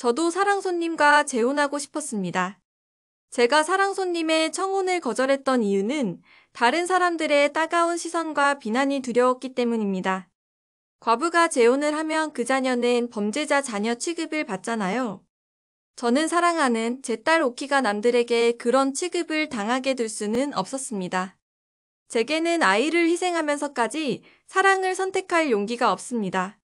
저도 사랑손님과 재혼하고 싶었습니다. 제가 사랑손님의 청혼을 거절했던 이유는 다른 사람들의 따가운 시선과 비난이 두려웠기 때문입니다. 과부가 재혼을 하면 그 자녀는 범죄자 자녀 취급을 받잖아요. 저는 사랑하는 제 딸 오키가 남들에게 그런 취급을 당하게 될 수는 없었습니다. 제게는 아이를 희생하면서까지 사랑을 선택할 용기가 없습니다.